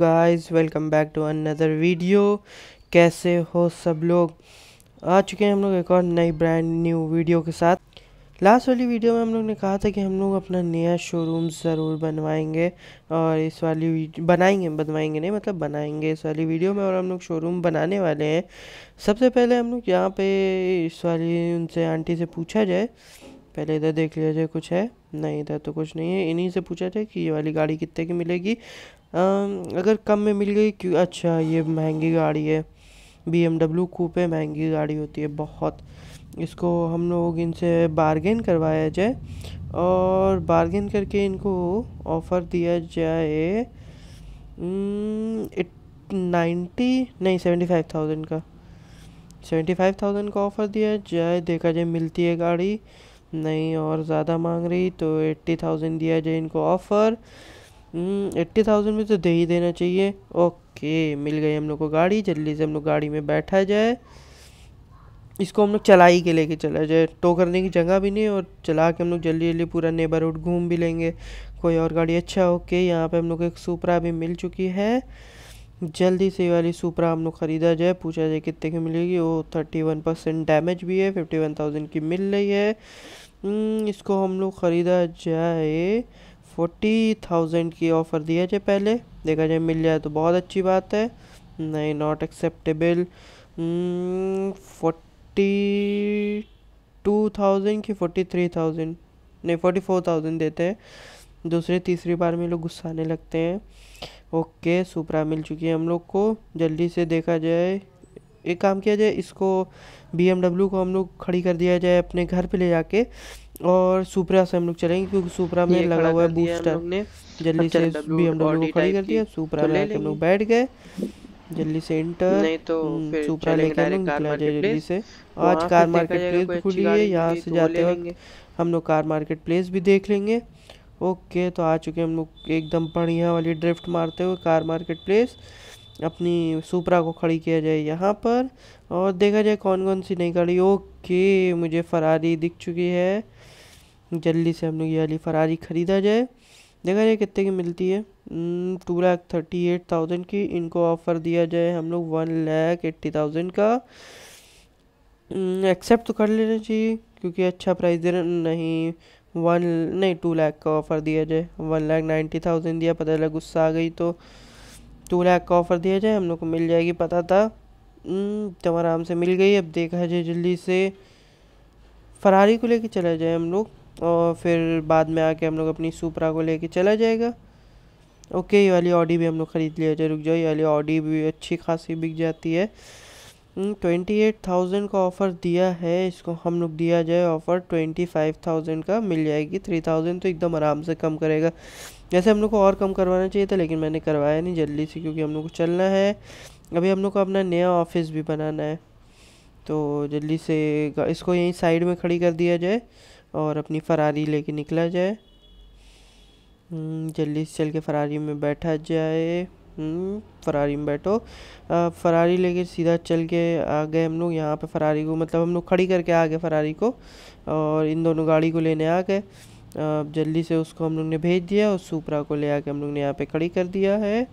Guys welcome back to another video कैसे हो सब लोग आ चुके हैं हम लोग एक और नई ब्रांड न्यू वीडियो के साथ लास्ट वाली वीडियो में हम लोग ने कहा था कि हम लोग अपना नया शोरूम ज़रूर बनवाएंगे और इस वाली बनाएंगे बनवाएंगे नहीं मतलब बनाएंगे इस वाली वीडियो में और हम लोग शोरूम बनाने वाले हैं सबसे पहले हम लोग यहाँ पे इस वाली उनसे आंटी से पूछा जाए पहले इधर देख लिया जाए कुछ है नहीं इधर तो कुछ नहीं है इन्हीं से पूछा जाए कि ये वाली गाड़ी कितने की मिलेगी आ, अगर कम में मिल गई क्यों अच्छा ये महंगी गाड़ी है बी एम डब्ल्यू कूपे महंगी गाड़ी होती है बहुत इसको हम लोग इनसे बारगेन करवाया जाए और बारगेन करके इनको ऑफ़र दिया जाए नाइन्टी नहीं सेवेंटी फाइव थाउजेंड का सेवेंटी फाइव थाउजेंड का ऑफ़र दिया जाए देखा जाए मिलती है गाड़ी नहीं और ज़्यादा मांग रही तो एट्टी थाउजेंड दिया जाए इनको ऑफ़र हम्म, एट्टी थाउजेंड में तो दे ही देना चाहिए ओके मिल गई हम लोग को गाड़ी जल्दी से हम लोग गाड़ी में बैठा जाए इसको हम लोग चलाई के लेके चला जाए टो करने की जगह भी नहीं और चला के हम लोग जल्दी जल्दी पूरा नेबरहुड घूम भी लेंगे कोई और गाड़ी अच्छा ओके यहाँ पर हम लोग एक सुपरा भी मिल चुकी है जल्दी से वाली सुपरा हम लोग ख़रीदा जाए पूछा जाए कितने की मिलेगी वो थर्टी वन परसेंट डैमेज भी है फिफ्टी वन थाउजेंड की मिल रही है हम्म, इसको हम लोग ख़रीदा जाए फोर्टी थाउजेंड की ऑफ़र दिया जाए पहले देखा जाए मिल जाए तो बहुत अच्छी बात है नहीं not acceptable hmm, forty two thousand की फोर्टी थ्री थाउजेंड नहीं फोर्टी फोर थाउजेंड देते हैं दूसरे तीसरी बार में लोग गुस्साने लगते हैं ओके सुपरा मिल चुकी है हम लोग को जल्दी से देखा जाए एक काम किया जाए इसको बी को हम लोग खड़ी कर दिया जाए अपने घर पे ले जाके और सुपरा से हम लोग चलेंगे क्योंकि सुपरा में लगा हुआ है बूस्टर जल्दी से बी को खड़ी कर दिया सुपरा तो में हम लोग बैठ गए जल्दी से इंटर तो सुपरा हम्म, लेके निकला जाए जल्दी से आज कार मार्केट प्लेस खुली है यहाँ से तो जाते वक्त हम लोग कार मार्केट प्लेस भी देख लेंगे ओके तो आ चुके हम लोग एकदम बढ़िया वाली ड्रिफ्ट मारते हुए कार मार्केट प्लेस अपनी सुपरा को खड़ी किया जाए यहाँ पर और देखा जाए कौन कौन सी नई गाड़ी ओके मुझे फरारी दिख चुकी है जल्दी से हम लोग ये वाली फरारी ख़रीदा जाए देखा जाए कितने की मिलती है two lakh thirty eight thousand की इनको ऑफ़र दिया जाए हम लोग वन लैख एट्टी थाउजेंड का एक्सेप्ट हम्म, तो कर लेना चाहिए क्योंकि अच्छा प्राइस दे रहे नहीं वन नहीं टू लाख का ऑफ़र दिया जाए वन लाख नाइन्टी थाउजेंड दिया पता लगा गुस्सा आ गई तो टू लैख का ऑफ़र दिया जाए हम लोग को मिल जाएगी पता था हम्म, तब आराम से मिल गई अब देखा जाए जल्दी से फरारी को लेके चला जाए हम लोग और फिर बाद में आके हम लोग अपनी सुपरा को लेके चला जाएगा ओके ये वाली ऑडी भी हम लोग ख़रीद लिया जाए रुक जाओ ये वाली ऑडी भी अच्छी खासी बिक जाती है ट्वेंटी एट थाउजेंड का ऑफ़र दिया है इसको हम लोग दिया जाए ऑफ़र ट्वेंटी फाइव थाउजेंड का मिल जाएगी थ्री थाउजेंड तो एकदम आराम से कम करेगा वैसे हम लोग को और कम करवाना चाहिए था लेकिन मैंने करवाया नहीं जल्दी से क्योंकि हम लोग को चलना है अभी हम लोग को अपना नया ऑफिस भी बनाना है तो जल्दी से इसको यहीं साइड में खड़ी कर दिया जाए और अपनी फरारी लेके निकला जाए हम्म, जल्दी से चल के फरारी में बैठा जाए फरारी हम्म, में बैठो फरारी लेके सीधा चल के आ गए हम लोग यहाँ पे फरारी को मतलब हम लोग खड़ी करके आ गए फरारी को और इन दोनों गाड़ी को लेने आ गए अब जल्दी से उसको हम लोग ने भेज दिया और सुपरा को ले आके हम लोग ने यहाँ पे खड़ी कर दिया है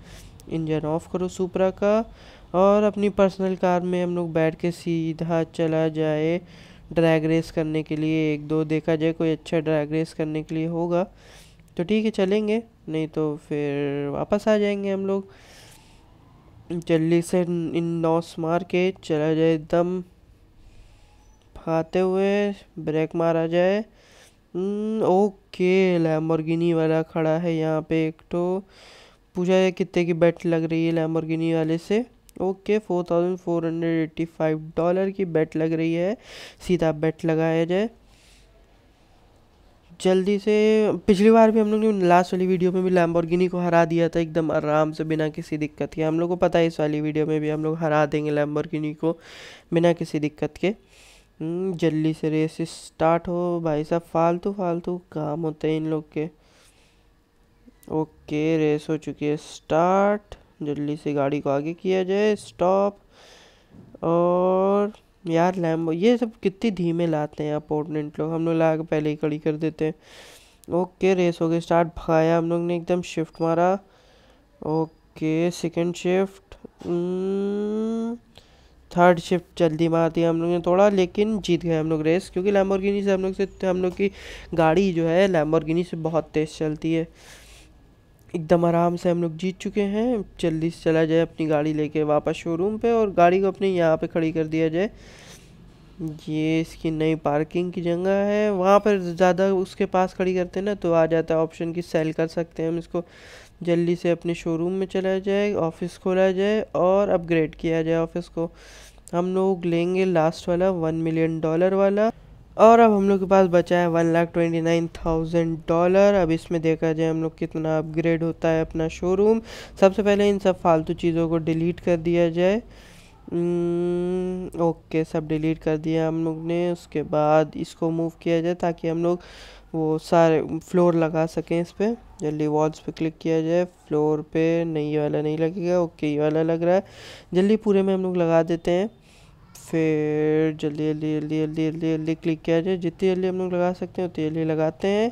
इंजन ऑफ करो सुपरा का और अपनी पर्सनल कार में हम लोग बैठ के सीधा चला जाए ड्रैग रेस करने के लिए एक दो देखा जाए कोई अच्छा ड्रैग रेस करने के लिए होगा तो ठीक है चलेंगे नहीं तो फिर वापस आ जाएंगे हम लोग जल्दी से इन नॉस मार के चला जाए दम फाते हुए ब्रेक मारा जाए हम्म, ओके लैमोरगिनी वाला खड़ा है यहाँ पे एक तो पूछा है कितने की बैट लग रही है लैमोरगिनी वाले से okay four thousand four hundred eighty five dollar की बेट लग रही है सीधा बेट लगाया जाए जल्दी से पिछली बार भी हम लोग ने लास्ट वाली वीडियो में भी लैम्बोरगिनी को हरा दिया था एकदम आराम से बिना किसी दिक्कत के हम लोग को पता है इस वाली वीडियो में भी हम लोग हरा देंगे लैम्बोरगिनी को बिना किसी दिक्कत के हम्म, जल्दी से रेस स्टार्ट हो भाई साहब फालतू फालतू काम होते हैं इन लोग के ओके रेस हो चुकी है स्टार्ट जल्दी से गाड़ी को आगे किया जाए स्टॉप और यार लैम्बो ये सब कितनी धीमे लाते हैं अपोनेंट लोग हम लोग ला कर पहले ही खड़ी कर देते हैं ओके रेस हो गई स्टार्ट भगाया हम लोग ने एकदम शिफ्ट मारा okay second shift third shift जल्दी आती है हम लोग ने थोड़ा लेकिन जीत गए हम लोग रेस क्योंकि लैम्बोर्गिनी से हम लोग से हम लोग की गाड़ी जो है लैम्बोर्गिनी से बहुत तेज़ चलती है एकदम आराम से हम लोग जीत चुके हैं जल्दी से चला जाए अपनी गाड़ी लेके वापस शोरूम पे और गाड़ी को अपने यहाँ पे खड़ी कर दिया जाए ये इसकी नई पार्किंग की जगह है वहाँ पर ज़्यादा उसके पास खड़ी करते हैं ना तो आ जाता है ऑप्शन कि सेल कर सकते हैं हम इसको जल्दी से अपने शोरूम में चला जाए ऑफिस खोला जाए और अपग्रेड किया जाए ऑफिस को हम लोग लेंगे लास्ट वाला वन मिलियन डॉलर वाला और अब हम लोग के पास बचा है one lakh twenty nine thousand dollar अब इसमें देखा जाए हम लोग कितना अपग्रेड होता है अपना शोरूम सबसे पहले इन सब फालतू चीज़ों को डिलीट कर दिया जाए ओके hmm, सब डिलीट कर दिया हम लोग ने उसके बाद इसको मूव किया जाए ताकि हम लोग वो सारे फ्लोर लगा सकें इस पर जल्दी वॉल्स पे क्लिक किया जाए फ्लोर पे नहीं वाला नहीं लगेगा ओके ये वाला लग रहा है जल्दी पूरे में हम लोग लगा देते हैं फिर जल्दी जल्दी जल्दी जल्दी जल्दी जल्दी क्लिक किया जाए जितनी जल्दी हम लोग लगा सकते हैं उतनी जल्दी लगाते हैं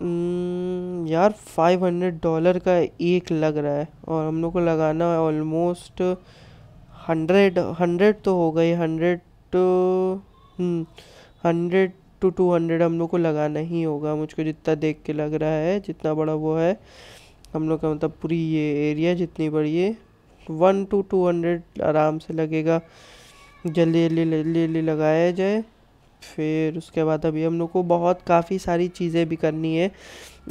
हम्म, यार फाइव हंड्रेड डॉलर का एक लग रहा है और हम लोग को लगाना है ऑलमोस्ट हंड्रेड हंड्रेड तो हो गई hundred hundred two two hundred हम लोग को लगाना ही होगा मुझको जितना देख के लग रहा है जितना बड़ा वो है हम लोग का मतलब पूरी ये एरिया जितनी बड़ी है वन टू टू हंड्रेड आराम से लगेगा जल्दी जल्दी जल्दी लगाया जाए फिर उसके बाद अभी हम लोग को बहुत काफ़ी सारी चीज़ें भी करनी है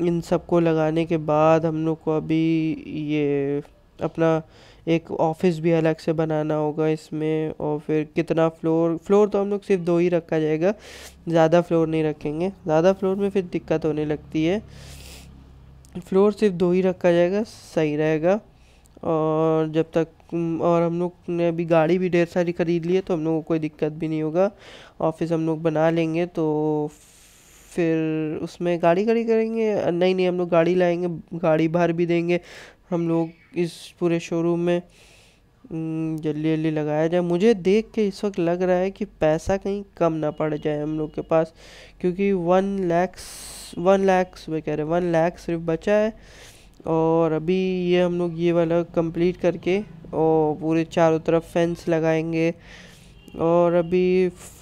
इन सबको लगाने के बाद हम लोग को अभी ये अपना एक ऑफिस भी अलग से बनाना होगा इसमें और फिर कितना फ्लोर फ्लोर तो हम लोग सिर्फ दो ही रखा जाएगा ज़्यादा फ्लोर नहीं रखेंगे ज़्यादा फ्लोर में फिर दिक्कत होने लगती है फ्लोर सिर्फ दो ही रखा जाएगा सही रहेगा और जब तक और हम लोग ने अभी गाड़ी भी ढेर सारी ख़रीद ली है तो हम लोग को कोई दिक्कत भी नहीं होगा ऑफिस हम लोग बना लेंगे तो फिर उसमें गाड़ी खड़ी करेंगे नहीं नहीं हम लोग गाड़ी लाएंगे गाड़ी भर भी देंगे हम लोग इस पूरे शोरूम में जल्दी जल्दी लगाया जाए मुझे देख के इस वक्त लग रहा है कि पैसा कहीं कम ना पड़ जाए हम लोग के पास क्योंकि वन लैक्स वन लैक्स वे कह रहे वन लैख सिर्फ बचा है और अभी ये हम लोग ये वाला कंप्लीट करके और पूरे चारों तरफ फेंस लगाएंगे और अभी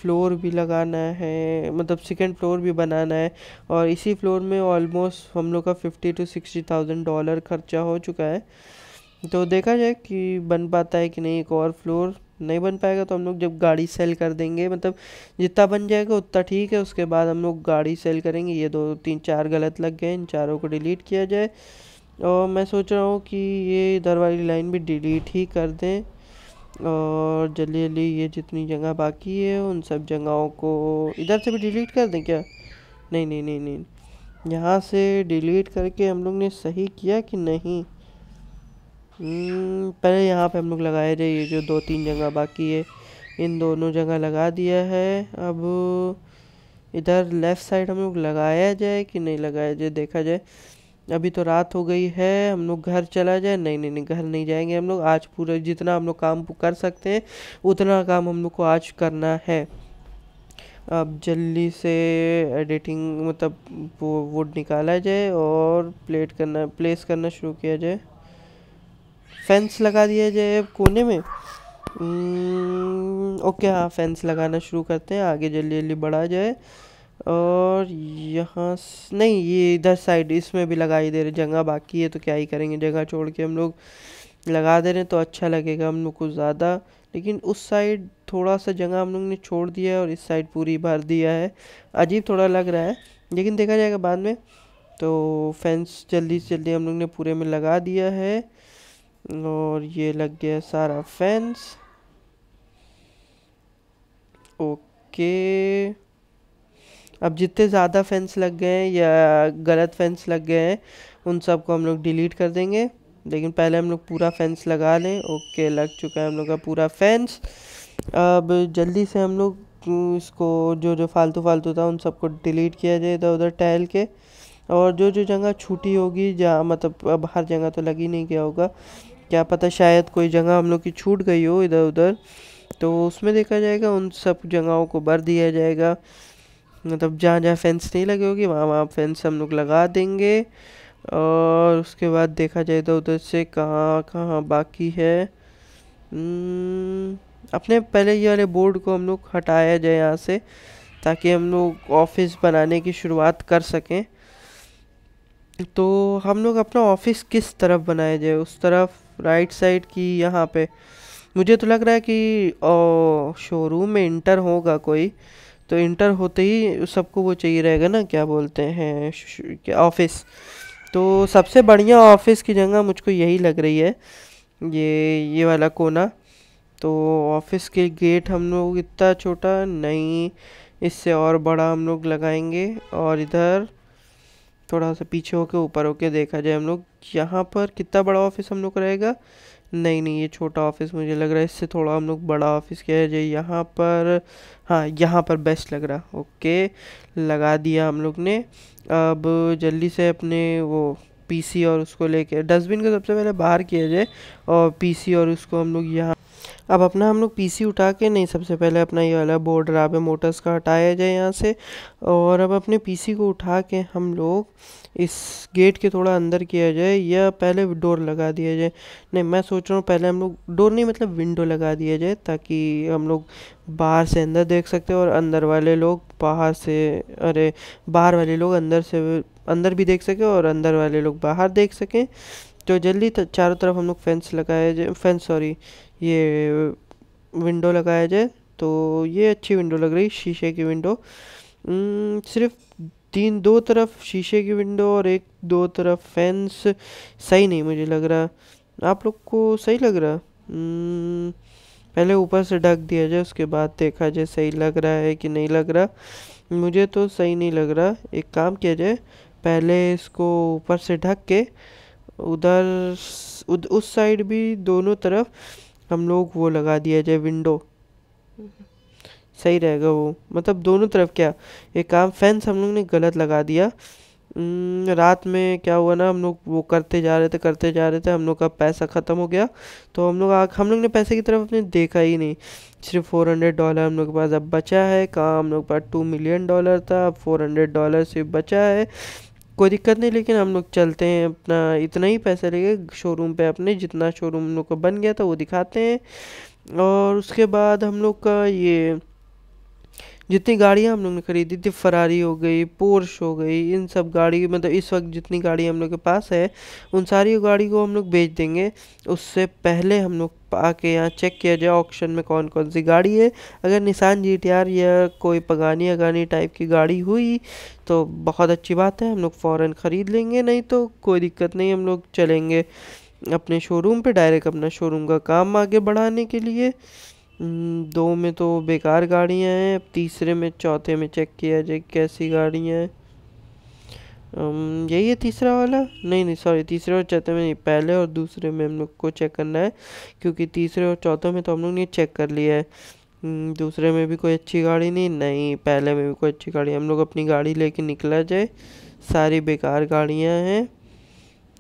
फ्लोर भी लगाना है मतलब सेकेंड फ्लोर भी बनाना है और इसी फ्लोर में ऑलमोस्ट हम लोग का fifty to sixty thousand dollar खर्चा हो चुका है तो देखा जाए कि बन पाता है कि नहीं एक और फ्लोर नहीं बन पाएगा तो हम लोग जब गाड़ी सेल कर देंगे मतलब जितना बन जाएगा उतना ठीक है उसके बाद हम लोग गाड़ी सेल करेंगे ये दो तीन चार गलत लग गए इन चारों को डिलीट किया जाए और मैं सोच रहा हूँ कि ये इधर वाली लाइन भी डिलीट ही कर दें और जल्दी जल्दी ये जितनी जगह बाकी है उन सब जगहों को इधर से भी डिलीट कर दें क्या नहीं नहीं नहीं नहीं यहाँ से डिलीट करके हम लोग ने सही किया कि नहीं हम्म, पहले यहाँ पे हम लोग लगाए थे ये जो दो तीन जगह बाकी है इन दोनों जगह लगा दिया है अब इधर लेफ़्ट साइड हम लोग लगाया जाए कि नहीं लगाया जाए देखा जाए अभी तो रात हो गई है हम लोग घर चला जाए नहीं नहीं नहीं घर नहीं जाएंगे हम लोग आज पूरा जितना हम लोग काम कर सकते हैं उतना काम हम लोग को आज करना है अब जल्दी से एडिटिंग मतलब वो वुड निकाला जाए और प्लेट करना प्लेस करना शुरू किया जाए फेंस लगा दिया जाए कोने में ओके हम्म, हाँ फेंस लगाना शुरू करते हैं आगे जल्दी जल्दी बढ़ा जाए और यहाँ नहीं ये इधर साइड इसमें भी लगा ही दे रहे जगह बाकी है तो क्या ही करेंगे जगह छोड़ के हम लोग लगा दे रहे हैं तो अच्छा लगेगा हम लोग को ज़्यादा लेकिन उस साइड थोड़ा सा जगह हम लोग ने छोड़ दिया है और इस साइड पूरी भर दिया है अजीब थोड़ा लग रहा है लेकिन देखा जाएगा बाद में तो फेंस जल्दी से जल्दी हम लोग ने पूरे में लगा दिया है और ये लग गया सारा फेंस ओके अब जितने ज़्यादा फेंस लग गए हैं या गलत फेंस लग गए हैं उन सब को हम लोग डिलीट कर देंगे लेकिन पहले हम लोग पूरा फेंस लगा लें ओके लग चुका है हम लोग का पूरा फेंस अब जल्दी से हम लोग हम्म, इसको जो जो फालतू फालतू था उन सबको डिलीट किया जाए इधर उधर टहल के और जो जो जगह छूटी होगी जहाँ मतलब अब हर जगह तो लग ही नहीं गया होगा क्या पता शायद कोई जगह हम लोग की छूट गई हो इधर उधर तो उसमें देखा जाएगा उन सब जगहों को भर दिया जाएगा मतलब जहाँ जहाँ फेंस नहीं लगे होगी वहाँ वहाँ फेंस हम लोग लगा देंगे और उसके बाद देखा जाए तो उधर से कहाँ कहाँ बाकी है हम्म, अपने पहले ये वाले बोर्ड को हम लोग हटाया जाए यहाँ से ताकि हम लोग ऑफिस बनाने की शुरुआत कर सकें तो हम लोग अपना ऑफिस किस तरफ बनाए जाए उस तरफ राइट साइड की यहाँ पे मुझे तो लग रहा है कि शोरूम में इंटर होगा कोई तो इंटर होते ही सबको वो चाहिए रहेगा ना क्या बोलते हैं ऑफिस तो सबसे बढ़िया ऑफिस की जगह मुझको यही लग रही है ये ये वाला कोना तो ऑफिस के गेट हम लोग इतना छोटा नहीं इससे और बड़ा हम लोग लगाएंगे और इधर थोड़ा सा पीछे होके ऊपर होके देखा जाए हम लोग यहाँ पर कितना बड़ा ऑफिस हम लोग रहेगा नहीं नहीं ये छोटा ऑफिस मुझे लग रहा है इससे थोड़ा हम लोग बड़ा ऑफिस किया जाए यहाँ पर हाँ यहाँ पर बेस्ट लग रहा ओके लगा दिया हम लोग ने अब जल्दी से अपने वो पीसी और उसको लेके डस्टबिन को सबसे पहले बाहर किया जाए और पीसी और उसको हम लोग यहाँ अब अपना हम लोग पीसी उठा के नहीं सबसे पहले अपना ये वाला बोर्ड रहा मोटर्स का हटाया जाए यहाँ से और अब अपने पीसी को उठा के हम लोग इस गेट के थोड़ा अंदर किया जाए या पहले डोर लगा दिया जाए नहीं मैं सोच रहा हूँ पहले हम लोग डोर नहीं मतलब विंडो लगा दिया जाए ताकि हम लोग बाहर से अंदर देख सकते और अंदर वाले लोग बाहर से अरे बाहर वाले लोग अंदर से अंदर भी देख सकें और अंदर वाले लोग बाहर देख सकें तो जल्दी चारों तरफ हम लोग फेंस लगाए जाए फेंस सॉरी ये विंडो लगाया जाए तो ये अच्छी विंडो लग रही शीशे की विंडो सिर्फ तीन दो तरफ शीशे की विंडो और एक दो तरफ फैंस सही नहीं मुझे लग रहा आप लोग को सही लग रहा पहले ऊपर से ढक दिया जाए उसके बाद देखा जाए सही लग रहा है कि नहीं लग रहा मुझे तो सही नहीं लग रहा एक काम किया जाए पहले इसको ऊपर से ढक के उधर उद, उस साइड भी दोनों तरफ हम लोग वो लगा दिया जाए विंडो सही रहेगा वो मतलब दोनों तरफ क्या एक काम फैंस हम लोग ने गलत लगा दिया रात में क्या हुआ ना हम लोग वो करते जा रहे थे करते जा रहे थे हम लोग का पैसा ख़त्म हो गया तो हम लोग आ हम लोग ने पैसे की तरफ अपने देखा ही नहीं सिर्फ फोर हंड्रेड डॉलर हम लोग के पास अब बचा है कहाँ हम लोग के पास टू मिलियन डॉलर था अब फोर हंड्रेड डॉलर सिर्फ बचा है कोई दिक्कत नहीं लेकिन हम लोग चलते हैं अपना इतना ही पैसा लेके शोरूम पे अपने जितना शोरूम हम लोग का बन गया था वो दिखाते हैं और उसके बाद हम लोग का ये जितनी गाड़ियाँ हम लोग ने खरीदी थी फरारी हो गई पोर्श हो गई इन सब गाड़ी मतलब इस वक्त जितनी गाड़ी हम लोग के पास है उन सारी गाड़ी को हम लोग बेच देंगे उससे पहले हम लोग आके यहाँ चेक किया जाए ऑक्शन में कौन कौन सी गाड़ी है अगर निशान जी टी आर या कोई पगानी अगानी टाइप की गाड़ी हुई तो बहुत अच्छी बात है हम लोग फ़ौरन ख़रीद लेंगे नहीं तो कोई दिक्कत नहीं हम लोग चलेंगे अपने शोरूम पे डायरेक्ट अपना शोरूम का काम आगे बढ़ाने के लिए दो में तो बेकार गाड़ियां हैं अब तीसरे में चौथे में चेक किया जाए कैसी गाड़ियां हैं यही है तीसरा वाला नहीं नहीं सॉरी तीसरे और चौथे में नहीं पहले और दूसरे में हम लोग को चेक करना है क्योंकि तीसरे और चौथे में तो हम लोग ने चेक कर लिया है दूसरे में भी कोई अच्छी गाड़ी नहीं नहीं पहले में भी कोई अच्छी गाड़ी हम लोग अपनी गाड़ी लेके निकला जाए सारी बेकार गाड़ियाँ हैं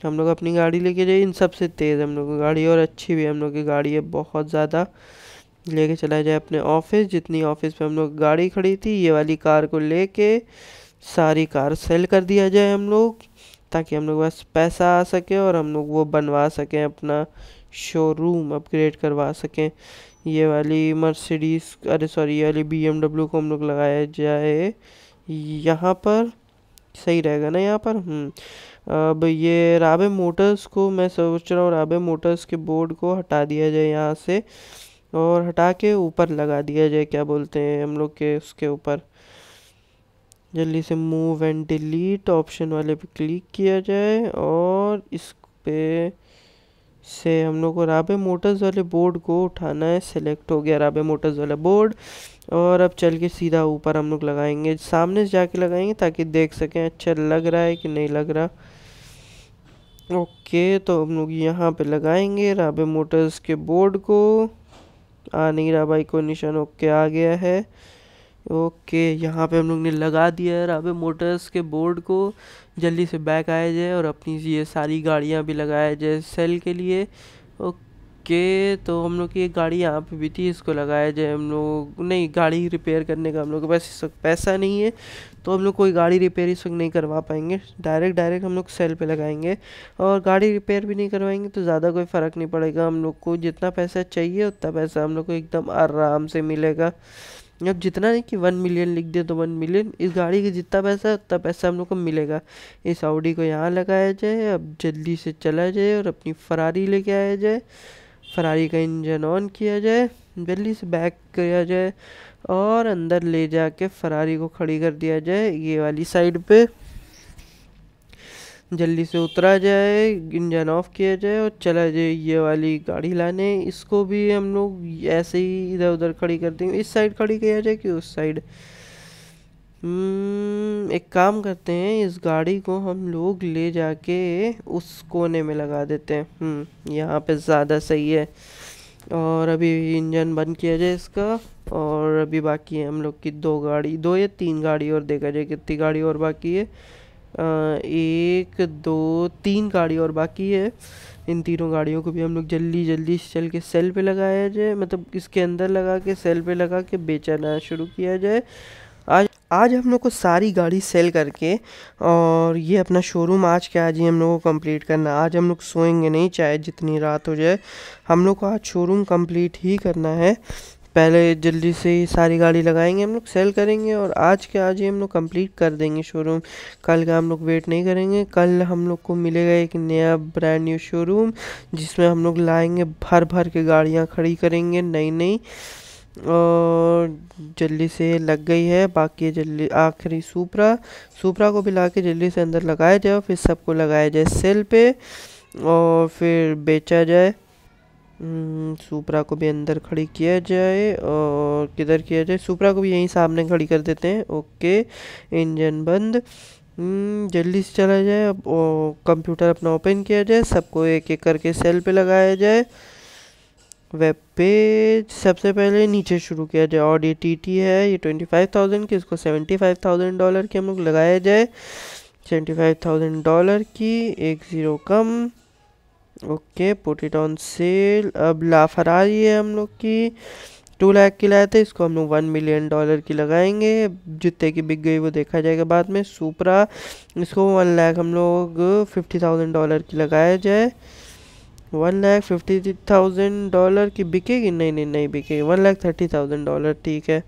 हम लोग अपनी गाड़ी लेके जाए इन सबसे तेज़ हम लोग की गाड़ी और अच्छी भी हम लोग की गाड़ी है बहुत ज़्यादा लेके चला जाए अपने ऑफिस जितनी ऑफिस पे हम लोग गाड़ी खड़ी थी ये वाली कार को लेके सारी कार सेल कर दिया जाए हम लोग ताकि हम लोग पास पैसा आ सके और हम लोग वो बनवा सकें अपना शोरूम अपग्रेड करवा सकें ये वाली मर्सिडीज़ अरे सॉरी ये वाली बी को हम लोग लगाया जाए यहाँ पर सही रहेगा ना यहाँ पर हम्म। अब ये राबे मोटर्स को मैं सोच रहा हूँ राबे मोटर्स के बोर्ड को हटा दिया जाए यहाँ से और हटा के ऊपर लगा दिया जाए क्या बोलते हैं हम लोग के उसके ऊपर जल्दी से मूव एंड डिलीट ऑप्शन वाले पे क्लिक किया जाए और इस पे से हम लोग को राबे मोटर्स वाले बोर्ड को उठाना है सेलेक्ट हो गया राबे मोटर्स वाला बोर्ड और अब चल के सीधा ऊपर हम लोग लगाएंगे सामने से जाके लगाएंगे ताकि देख सकें अच्छा लग रहा है कि नहीं लग रहा ओके तो हम लोग यहाँ पे लगाएंगे राबे मोटर्स के बोर्ड को आ नहीं रहा भाई कोई निशान ओके आ गया है ओके यहाँ पे हम लोग ने लगा दिया है राबे मोटर्स के बोर्ड को जल्दी से बैक आया जाए और अपनी ये सारी गाड़ियाँ भी लगाया जाए सेल के लिए ओके तो हम लोग की एक गाड़ी यहाँ पे भी थी इसको लगाया जाए हम लोग नहीं गाड़ी रिपेयर करने का हम लोग के पास पैसा नहीं है तो हम लोग कोई गाड़ी रिपेयर इस नहीं करवा पाएंगे डायरेक्ट डायरेक्ट हम लोग सेल पे लगाएंगे और गाड़ी रिपेयर भी नहीं करवाएंगे तो ज़्यादा कोई फ़र्क नहीं पड़ेगा हम लोग को जितना पैसा चाहिए उतना पैसा हम लोग को एकदम आराम से मिलेगा अब जितना नहीं कि वन मिलियन लिख दे तो वन मिलियन इस गाड़ी का जितना पैसा है उतना पैसा हम लोग को मिलेगा इस ऑडी को यहाँ लगाया जाए अब जल्दी से चला जाए और अपनी फरारी लेके आया जाए फरारी का इंजन ऑन किया जाए जल्दी से बैक किया जाए और अंदर ले जाके फरारी को खड़ी कर दिया जाए ये वाली साइड पे जल्दी से उतरा जाए इंजन ऑफ किया जाए और चला जाए ये वाली गाड़ी लाने इसको भी हम लोग ऐसे ही इधर उधर खड़ी कर देंगे इस साइड खड़ी किया जाए कि उस साइड हम्म, एक काम करते हैं इस गाड़ी को हम लोग ले जाके उस कोने में लगा देते हैं हम्म, यहाँ पे ज़्यादा सही है और अभी इंजन बंद किया जाए इसका और अभी बाकी है हम लोग की दो गाड़ी दो या तीन गाड़ी और देखा जाए कितनी गाड़ी और बाकी है एक दो तीन गाड़ी और बाकी है इन तीनों गाड़ियों को भी हम लोग जल्दी जल्दी चल के सेल पे लगाया जाए मतलब इसके अंदर लगा के सेल पे लगा के बेचना शुरू किया जाए आज आज हम लोग को सारी गाड़ी सेल करके और ये अपना शोरूम आज के आज ही हम लोग को कम्प्लीट करना आज हम लोग सोएंगे नहीं चाहे जितनी रात हो जाए हम लोग को आज शोरूम कम्प्लीट ही करना है पहले जल्दी से ही सारी गाड़ी लगाएंगे हम लोग सेल करेंगे और आज के आज ही हम लोग कंप्लीट कर देंगे शोरूम कल का हम लोग वेट नहीं करेंगे कल हम लोग को मिलेगा एक नया ब्रांड न्यू शोरूम जिसमें हम लोग लाएंगे भर भर के गाड़ियाँ खड़ी करेंगे नई नई और जल्दी से लग गई है बाकी जल्दी आखिरी सुपरा सुपरा को भी ला के जल्दी से अंदर लगाया जाए फिर सबको लगाया जाए सेल पे और फिर बेचा जाए हम्म, सुपरा को भी अंदर खड़ी किया जाए और किधर किया जाए सुपरा को भी यहीं सामने खड़ी कर देते हैं ओके इंजन बंद हम्म, जल्दी से चला जाए और कंप्यूटर अपना ओपन किया जाए सबको एक एक करके सेल पे लगाया जाए वेब पेज सबसे पहले नीचे शुरू किया जाए और ये टी टी है ये ट्वेंटी फाइव थाउजेंड की इसको सेवेंटी फाइव थाउजेंड डॉलर की हम लोग लगाया जाए सेवेंटी फाइव थाउजेंड डॉलर की एक ज़ीरो कम okay put it on sale अब लाफरारी है हम लोग की टू लाख की लाए थे इसको हम लोग वन मिलियन डॉलर की लगाएंगे जितने की बिक गई वो देखा जाएगा बाद में सुपरा इसको वन लाख हम लोग फिफ्टी थाउजेंड डॉलर की लगाया जाए one lakh fifty thousand dollar की बिकेगी नहीं नहीं नहीं बिकेगी one lakh thirty thousand dollar ठीक है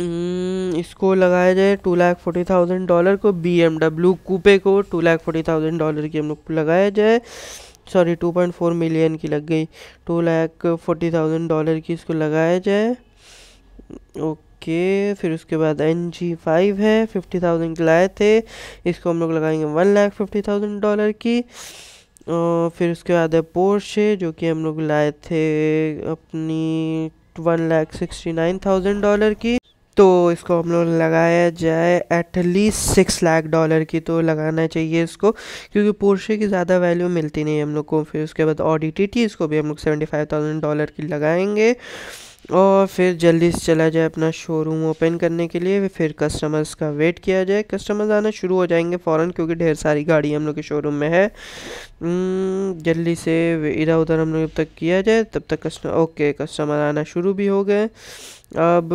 हम्म, इसको लगाया जाए two lakh forty thousand dollar को बी एम डब्ल्यू कूपे को two lakh forty thousand dollar की हम लोग लगाया जाए sorry two point four million की लग गई two lakh forty thousand dollar की इसको लगाया जाए ओके फिर उसके बाद एन जी फाइव है फिफ्टी थाउजेंड के लाए थे इसको हम लोग लगाएंगे one lakh fifty thousand dollar की फिर उसके बाद है पोर्शे जो कि हम लोग लाए थे अपनी one lakh sixty nine thousand dollar की तो इसको हम लोग लगाया जाए एट सिक्स लाख डॉलर की तो लगाना चाहिए इसको क्योंकि पोर्शे की ज़्यादा वैल्यू मिलती नहीं हम लोग को फिर उसके बाद ऑडी टी टी इसको भी हम लोग सेवेंटी फाइव थाउजेंड डॉलर की लगाएंगे और फिर जल्दी से चला जाए अपना शोरूम ओपन करने के लिए फिर कस्टमर्स का वेट किया जाए कस्टमर्स आना शुरू हो जाएंगे फ़ौरन क्योंकि ढेर सारी गाड़ी हम लोग के शोरूम में है हम्म, जल्दी से इधर उधर हम लोग तक किया जाए तब तक कस्टमर ओके कस्टमर आना शुरू भी हो गए अब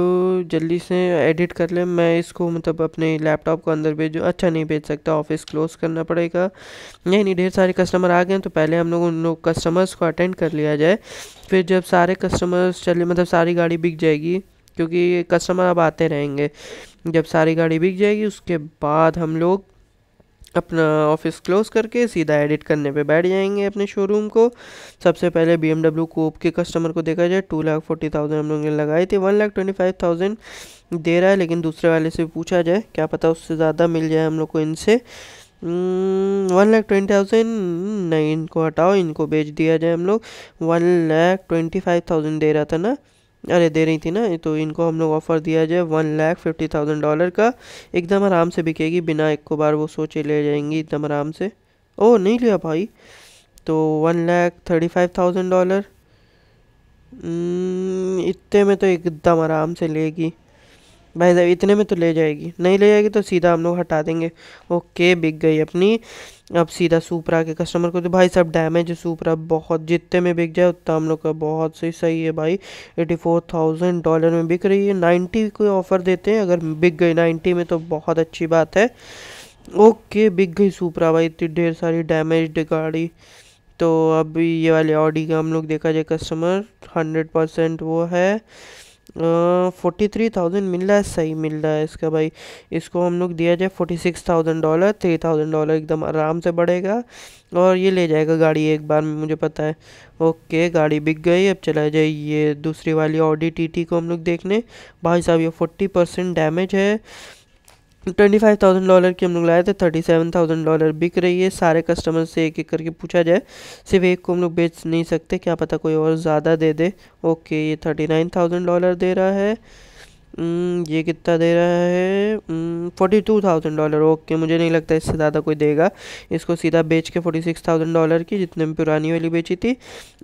जल्दी से एडिट कर ले मैं इसको मतलब अपने लैपटॉप को अंदर भेजूँ अच्छा नहीं भेज सकता ऑफिस क्लोज करना पड़ेगा नहीं नहीं ढेर सारे कस्टमर आ गए हैं तो पहले हम लोग उन लोग कस्टमर्स को अटेंड कर लिया जाए फिर जब सारे कस्टमर्स चले मतलब सारी गाड़ी बिक जाएगी क्योंकि कस्टमर अब आते रहेंगे जब सारी गाड़ी बिक जाएगी उसके बाद हम लोग अपना ऑफिस क्लोज़ करके सीधा एडिट करने पे बैठ जाएंगे अपने शोरूम को सबसे पहले बी एमडब्ल्यू कोप के कस्टमर को देखा जाए टू लाख फोर्टी थाउजेंड हम लोगों ने लगाए थे one lakh twenty five thousand दे रहा है लेकिन दूसरे वाले से पूछा जाए क्या पता उससे ज़्यादा मिल जाए हम लोग को इनसे वन लाख ट्वेंटी थाउजेंड नहीं इनको हटाओ इनको बेच दिया जाए हम लोग one lakh twenty five thousand दे रहा था ना अरे दे रही थी ना तो इनको हम लोग ऑफ़र दिया जाए one lakh fifty thousand dollar का एकदम आराम से बिकेगी बिना एक को बार वो सोचे ले जाएंगी एकदम आराम से ओ नहीं लिया भाई तो one lakh thirty five thousand dollar इतने में तो एकदम आराम से लेगी भाई साहब इतने में तो ले जाएगी नहीं ले जाएगी तो सीधा हम लोग हटा देंगे ओके बिक गई अपनी अब सीधा सूपरा के कस्टमर को तो भाई सब डैमेज है सूपरा बहुत जितने में बिक जाए उतना हम लोग का बहुत सही सही है भाई एटी फोर थाउजेंड डॉलर में बिक रही है नाइन्टी कोई ऑफ़र देते हैं अगर बिक गई नाइन्टी में तो बहुत अच्छी बात है ओके बिक गई सुपरा भाई इतनी ढेर सारी डैमेज गाड़ी तो अब ये वाले ऑडी का हम लोग देखा जाए कस्टमर हंड्रेड परसेंट वो है फोर्टी थ्री थाउजेंड मिल रहा है सही मिल रहा है इसका भाई इसको हम लोग दिया जाए forty six thousand dollar three thousand dollar एकदम आराम से बढ़ेगा और ये ले जाएगा गाड़ी एक बार में मुझे पता है ओके गाड़ी बिक गई अब चला जाए ये दूसरी वाली ऑडी टी को हम लोग देखने भाई साहब ये फोर्टी परसेंट डैमेज है ट्वेंटी फाइव थाउजेंड डॉलर की हम लोग लाए थे थर्टी सेवन थाउजेंड डॉलर बिक रही है सारे कस्टमर से एक एक करके पूछा जाए सिर्फ एक को हम लोग बेच नहीं सकते क्या पता कोई और ज़्यादा दे दे ओके ये थर्टी नाइन थाउजेंड डॉलर दे रहा है हम्म, ये कितना दे रहा है forty two thousand dollar okay मुझे नहीं लगता इससे ज़्यादा कोई देगा इसको सीधा बेच के फोर्टी सिक्स थाउजेंड डॉलर की जितने में पुरानी वाली बेची थी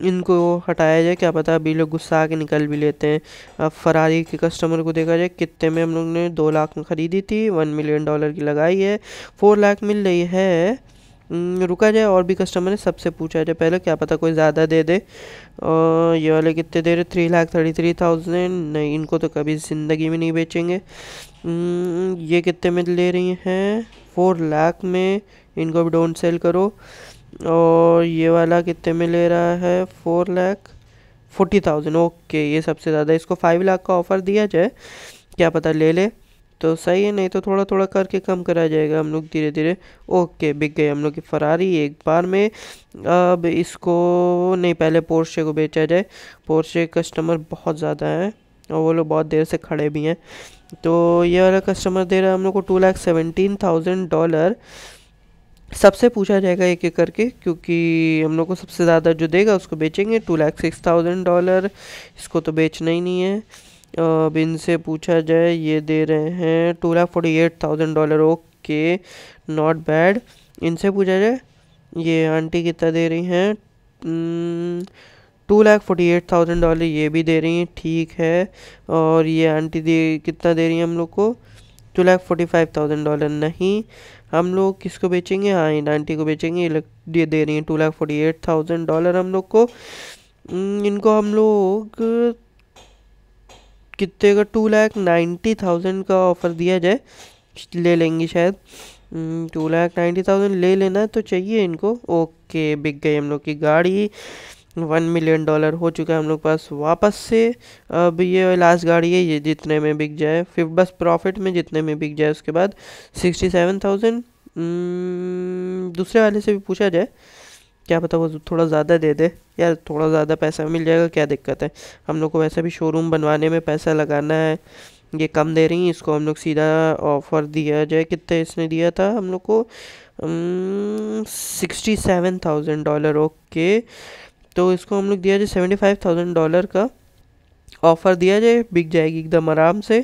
इनको हटाया जाए क्या पता अभी लोग गुस्सा आके निकल भी लेते हैं अब फरारी के कस्टमर को देखा जाए कितने में हम लोग ने दो लाख में ख़रीदी थी वन मिलियन डॉलर की लगाई है फोर लाख मिल रही है हम्म, रुका जाए और भी कस्टमर है सबसे पूछा जाए पहले क्या पता कोई ज़्यादा दे दे और ये वाले कितने दे रहे three lakh thirty three thousand नहीं इनको तो कभी ज़िंदगी में नहीं बेचेंगे हम्म, ये कितने में ले रही हैं फोर लाख में इनको भी डोंट सेल करो और ये वाला कितने में ले रहा है four lakh forty thousand okay ये सबसे ज़्यादा इसको फाइव लाख का ऑफ़र दिया जाए क्या पता ले ले तो सही है नहीं तो थोड़ा थोड़ा करके कम करा जाएगा हम लोग धीरे धीरे ओके बिक गए हम लोग की फरारी एक बार में अब इसको नहीं पहले पोर्शे को बेचा जाए पोर्शे कस्टमर बहुत ज़्यादा हैं और वो लोग बहुत देर से खड़े भी हैं तो ये वाला कस्टमर दे रहा है हम लोग को two lakh seventeen thousand dollar सबसे पूछा जाएगा एक एक करके क्योंकि हम लोग को सबसे ज़्यादा जो देगा उसको बेचेंगे two lakh six thousand dollar इसको तो बेचना ही नहीं है अब इनसे पूछा जाए ये दे रहे हैं two lakh forty eight thousand dollar okay not bad इनसे पूछा जाए ये आंटी कितना दे रही हैं two lakh forty eight thousand dollar ये भी दे रही हैं ठीक है और ये आंटी दे कितना दे रही हैं हम लोग को two lakh forty five thousand dollar नहीं हम लोग किसको बेचेंगे हाँ इन आंटी को बेचेंगे ये दे रही हैं two lakh forty eight thousand dollar हम लोग को हम्म, इनको हम लोग कितने का टू लैख नाइन्टी थाउजेंड का ऑफ़र दिया जाए ले लेंगी शायद टू लैख नाइन्टी थाउजेंड ले लेना तो चाहिए इनको ओके बिक गई हम लोग की गाड़ी वन मिलियन डॉलर हो चुका है हम लोग पास वापस से अब ये लास्ट गाड़ी है ये जितने में बिक जाए फिर बस प्रॉफिट में जितने में बिक जाए उसके बाद सिक्सटी सेवन थाउजेंड दूसरे वाले से भी पूछा जाए क्या पता वो थोड़ा ज़्यादा दे दे यार थोड़ा ज़्यादा पैसा मिल जाएगा क्या दिक्कत है हम लोग को वैसे भी शोरूम बनवाने में पैसा लगाना है ये कम दे रही हैं इसको हम लोग सीधा ऑफ़र दिया जाए कितने इसने दिया था हम लोग को sixty seven thousand dollar okay तो इसको हम लोग दिया जाए सेवेंटी फाइव थाउजेंड डॉलर का ऑफ़र दिया जाए बिक जाएगी एकदम आराम से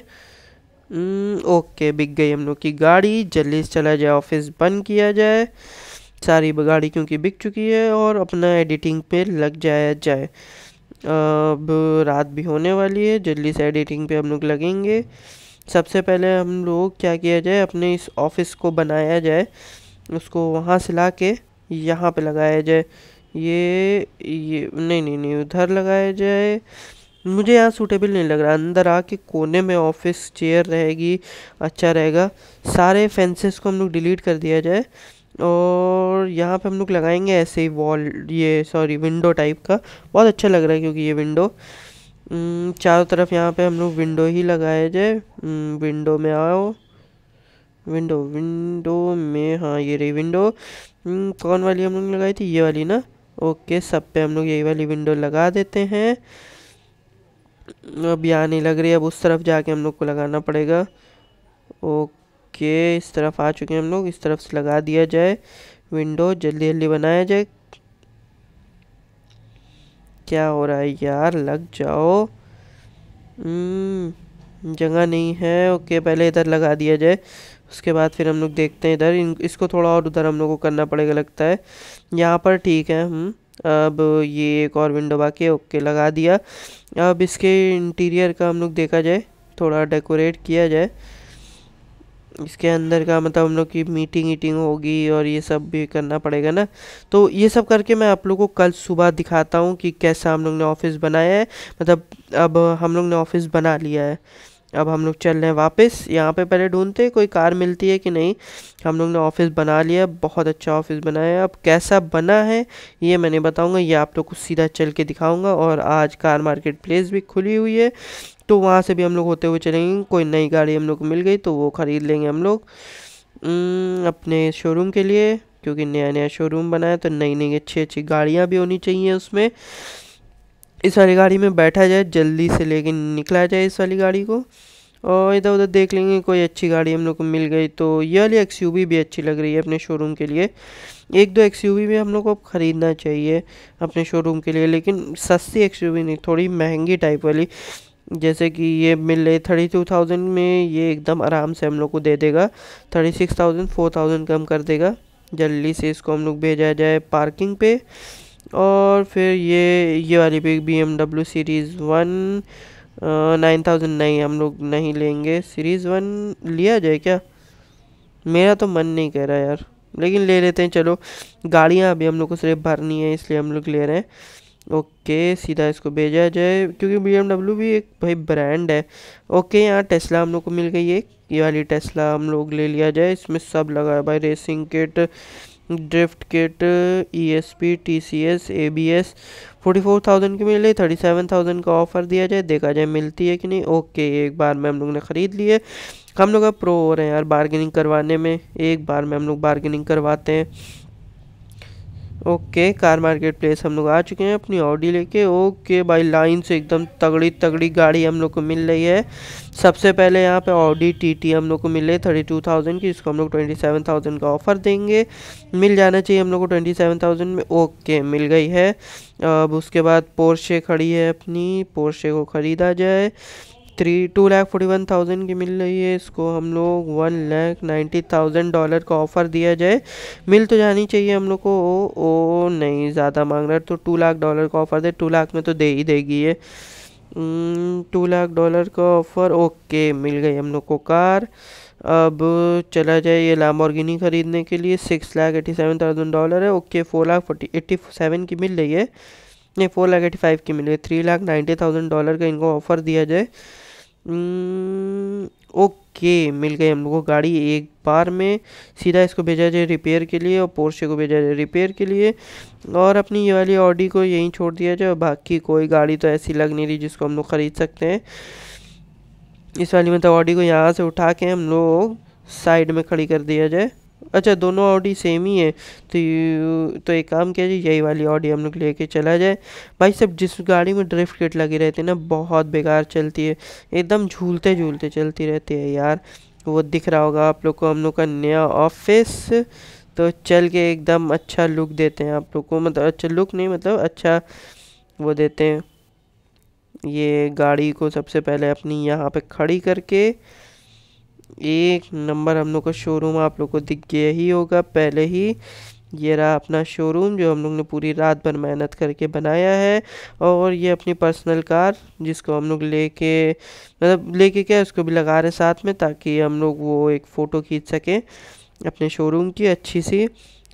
ओके बिक गई हम लोग की गाड़ी जल्दी से चला जाए ऑफिस बंद किया जाए सारी बगाड़ी क्योंकि बिक चुकी है और अपना एडिटिंग पे लग जाया जाए अब रात भी होने वाली है जल्दी से एडिटिंग पे हम लोग लगेंगे सबसे पहले हम लोग क्या किया जाए अपने इस ऑफिस को बनाया जाए उसको वहाँ से ला के यहाँ पर लगाया जाए ये ये नहीं नहीं नहीं उधर लगाया जाए मुझे यहाँ सूटेबल नहीं लग रहा अंदर आके कोने में ऑफिस चेयर रहेगी अच्छा रहेगा सारे फेंसेस को हम लोग डिलीट कर दिया जाए और यहाँ पे हम लोग लगाएंगे ऐसे ही वॉल ये सॉरी विंडो टाइप का बहुत अच्छा लग रहा है क्योंकि ये विंडो चारों तरफ यहाँ पे हम लोग विंडो ही लगाए जाए विंडो में आओ विंडो विंडो में हाँ ये रही विंडो कौन वाली हम लोग लगाई थी ये वाली ना ओके सब पे हम लोग यही वाली विंडो लगा देते हैं अब यहाँ नहीं लग रही अब उस तरफ जाके हम लोग को लगाना पड़ेगा ओके ओके इस तरफ आ चुके हैं हम लोग इस तरफ से लगा दिया जाए विंडो जल्दी जल्दी बनाया जाए क्या हो रहा है यार लग जाओ हम्म, जगह नहीं है ओके पहले इधर लगा दिया जाए उसके बाद फिर हम लोग देखते हैं इधर इसको थोड़ा और उधर हम लोग को करना पड़ेगा लगता है यहाँ पर ठीक है हम अब ये एक और विंडो बाकी है ओके लगा दिया अब इसके इंटीरियर का हम लोग देखा जाए थोड़ा डेकोरेट किया जाए इसके अंदर का मतलब हम लोग की मीटिंग वीटिंग होगी और ये सब भी करना पड़ेगा ना तो ये सब करके मैं आप लोग को कल सुबह दिखाता हूँ कि कैसा हम लोग ने ऑफिस बनाया है मतलब अब हम लोग ने ऑफिस बना लिया है अब हम लोग चल रहे हैं वापस यहाँ पे पहले ढूंढते कोई कार मिलती है कि नहीं हम लोग ने ऑफिस बना लिया बहुत अच्छा ऑफिस बनाया है अब कैसा बना है ये मैंने बताऊंगा बताऊँगा ये आप लोग को सीधा चल के दिखाऊँगा और आज कार मार्केट प्लेस भी खुली हुई है तो वहाँ से भी हम लोग होते हुए चलेंगे कोई नई गाड़ी हम लोग को मिल गई तो वो ख़रीद लेंगे हम लोग अपने शोरूम के लिए क्योंकि नया नया शोरूम बना है तो नई नई अच्छी अच्छी गाड़ियाँ भी होनी चाहिए उसमें इस वाली गाड़ी में बैठा जाए जल्दी से लेकिन निकला जाए इस वाली गाड़ी को और इधर उधर देख लेंगे कोई अच्छी गाड़ी हम लोग को मिल गई तो ये वाली एक्स भी अच्छी लग रही है अपने शोरूम के लिए एक दो एक्स भी हम लोग को ख़रीदना चाहिए अपने शोरूम के लिए लेकिन सस्ती एक्स नहीं थोड़ी महंगी टाइप वाली जैसे कि ये मिल मिले थर्टी टू थाउजेंड में ये एकदम आराम से हम लोग को दे देगा thirty six thousand four thousand कम कर देगा जल्दी से इसको हम लोग भेजा जाए पार्किंग पे और फिर ये ये वाली भी B M W series one nine thousand नहीं हम लोग नहीं लेंगे सीरीज़ वन लिया जाए क्या मेरा तो मन नहीं कह रहा यार लेकिन ले लेते हैं चलो गाड़ियाँ अभी हम लोग को सिर्फ भरनी है इसलिए हम लोग ले रहे हैं ओके सीधा इसको भेजा जाए क्योंकि बी भी एक भाई ब्रांड है ओके यहाँ टेस्ला हम लोग को मिल गई है ये वाली टेस्ला हम लोग ले लिया जाए इसमें सब लगा है भाई racing kit drift kit E S P T C S A B S forty four thousand की मिल रही थर्टी सेवन थाउजेंड का ऑफ़र दिया जाए देखा जाए मिलती है कि नहीं ओके एक बार में हम लोग ने ख़रीद लिए हम लोग अब प्रो हो रहे हैं यार बार्गेनिंग करवाने में एक बार में हम लोग बार्गेनिंग करवाते हैं ओके कार मार्केट प्लेस हम लोग आ चुके हैं अपनी ऑडी लेके ओके भाई लाइन से एकदम तगड़ी तगड़ी गाड़ी हम लोग को मिल रही है सबसे पहले यहाँ पे ऑडी टीटी हम लोग को मिल रही है थर्टी टू थाउजेंड की इसको हम लोग ट्वेंटी सेवन थाउजेंड का ऑफ़र देंगे मिल जाना चाहिए हम लोग को ट्वेंटी सेवन थाउजेंड में ओके मिल गई है अब उसके बाद पोर्शे खड़ी है अपनी पोर्शे को ख़रीदा जाए three two lakh forty one thousand की मिल रही है इसको हम लोग one lakh ninety thousand dollar का ऑफ़र दिया जाए मिल तो जानी चाहिए हम लोग को ओ, ओ नहीं ज़्यादा मांग रहा है तो टू लाख डॉलर का ऑफ़र दे टू लाख में तो दे ही देगी ये टू लाख डॉलर का ऑफ़र ओके मिल गई हम लोग को कार अब चला जाए ये लामोर्गिनी ख़रीदने के लिए six lakh eighty seven thousand dollar है okay four lakh forty eighty seven की मिल रही है नहीं फोर लाख एटी फाइव की मिल रही है three lakh ninety thousand dollar का इनको ऑफ़र दिया जाए हम्म, ओके मिल गए हम लोग को गाड़ी एक बार में सीधा इसको भेजा जाए रिपेयर के लिए और पोर्शे को भेजा जाए रिपेयर के लिए और अपनी ये वाली ऑडी को यहीं छोड़ दिया जाए बाकी कोई गाड़ी तो ऐसी लग नहीं रही जिसको हम लोग ख़रीद सकते हैं इस वाली मतलब ऑडी को यहाँ से उठा के हम लोग साइड में खड़ी कर दिया जाए अच्छा दोनों ऑडी सेम ही है तो तो एक काम किया जाए यही वाली ऑडी हम लोग लेके चला जाए भाई सब जिस गाड़ी में ड्रिफ्ट किट लगी रहती है ना बहुत बेकार चलती है एकदम झूलते झूलते चलती रहती है यार वो दिख रहा होगा आप लोग को हम लोग का नया ऑफिस तो चल के एकदम अच्छा लुक देते हैं आप लोग को मतलब अच्छा लुक नहीं मतलब अच्छा वो देते हैं ये गाड़ी को सबसे पहले अपनी यहाँ पे खड़ी करके एक नंबर हम लोग का शोरूम आप लोग को दिख गया ही होगा पहले ही ये रहा अपना शोरूम जो हम लोग ने पूरी रात भर मेहनत करके बनाया है और ये अपनी पर्सनल कार जिसको हम लोग लेके मतलब लेके क्या उसको भी लगा रहे साथ में ताकि हम लोग वो एक फ़ोटो खींच सकें अपने शोरूम की अच्छी सी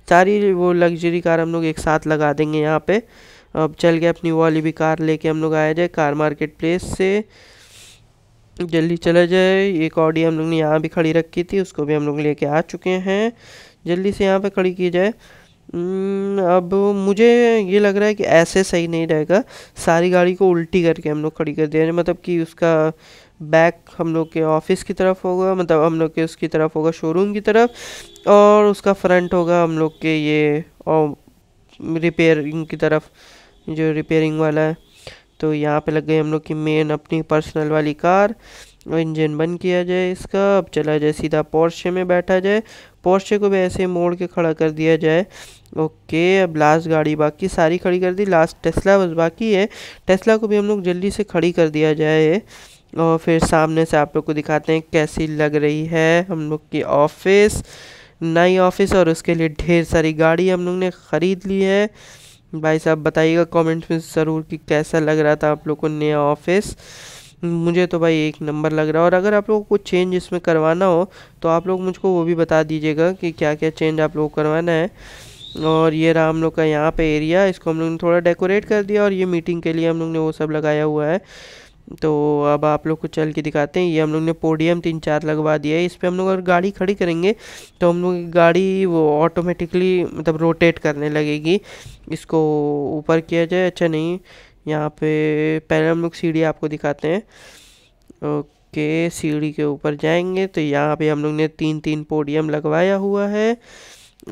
सारी वो लग्जरी कार हम लोग एक साथ लगा देंगे यहाँ पे अब चल के अपनी वाली भी कार लेके हम लोग आया जाए कार मार्केट प्लेस से जल्दी चला जाए एक ऑडी हम लोग ने यहाँ भी खड़ी रखी थी उसको भी हम लोग लेके आ चुके हैं जल्दी से यहाँ पे खड़ी की जाए हम्म, अब मुझे ये लग रहा है कि ऐसे सही नहीं रहेगा सारी गाड़ी को उल्टी करके हम लोग खड़ी कर दिया मतलब कि उसका बैक हम लोग के ऑफिस की तरफ होगा मतलब हम लोग के उसकी तरफ होगा शोरूम की तरफ और उसका फ्रंट होगा हम लोग के ये और रिपेयरिंग की तरफ जो रिपेयरिंग वाला है तो यहाँ पे लग गए हम लोग की मेन अपनी पर्सनल वाली कार इंजन बंद किया जाए इसका अब चला जाए सीधा पोर्शे में बैठा जाए पोर्शे को भी ऐसे मोड़ के खड़ा कर दिया जाए ओके अब लास्ट गाड़ी बाकी सारी खड़ी कर दी लास्ट टेस्ला बस बाकी है टेस्ला को भी हम लोग जल्दी से खड़ी कर दिया जाए और फिर सामने से आप लोग को दिखाते हैं कैसी लग रही है हम लोग की ऑफिस नई ऑफिस और उसके लिए ढेर सारी गाड़ी हम लोग ने ख़रीद ली है भाई साहब बताइएगा कमेंट्स में ज़रूर कि कैसा लग रहा था आप लोग को नया ऑफिस मुझे तो भाई एक नंबर लग रहा है और अगर आप लोगों को कुछ चेंज इसमें करवाना हो तो आप लोग मुझको वो भी बता दीजिएगा कि क्या क्या चेंज आप लोग करवाना है और ये रहा हम लोग का यहाँ पे एरिया इसको हम लोग ने थोड़ा डेकोरेट कर दिया और ये मीटिंग के लिए हम लोग ने वो सब लगाया हुआ है तो अब आप लोग को चल के दिखाते हैं ये हम लोग ने पोडियम तीन चार लगवा दिया है इस पर हम लोग अगर गाड़ी खड़ी करेंगे तो हम लोग गाड़ी वो ऑटोमेटिकली मतलब रोटेट करने लगेगी इसको ऊपर किया जाए अच्छा नहीं यहाँ पे पहले हम लोग सीढ़ी आपको दिखाते हैं ओके सीढ़ी के ऊपर जाएंगे तो यहाँ पे हम लोग ने तीन तीन पोडियम लगवाया हुआ है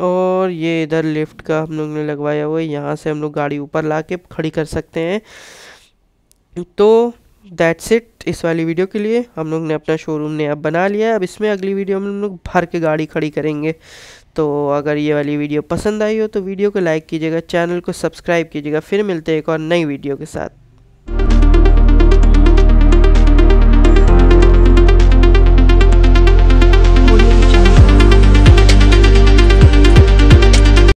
और ये इधर लिफ्ट का हम लोग ने लगवाया हुआ है यहाँ से हम लोग गाड़ी ऊपर ला के खड़ी कर सकते हैं तो दैट्स इट इस वाली वीडियो के लिए हम लोग ने अपना शोरूम ने अब बना लिया है अब इसमें अगली वीडियो में हम लोग भर के गाड़ी खड़ी करेंगे तो अगर ये वाली वीडियो पसंद आई हो तो वीडियो को लाइक कीजिएगा चैनल को सब्सक्राइब कीजिएगा फिर मिलते हैं एक और नई वीडियो के साथ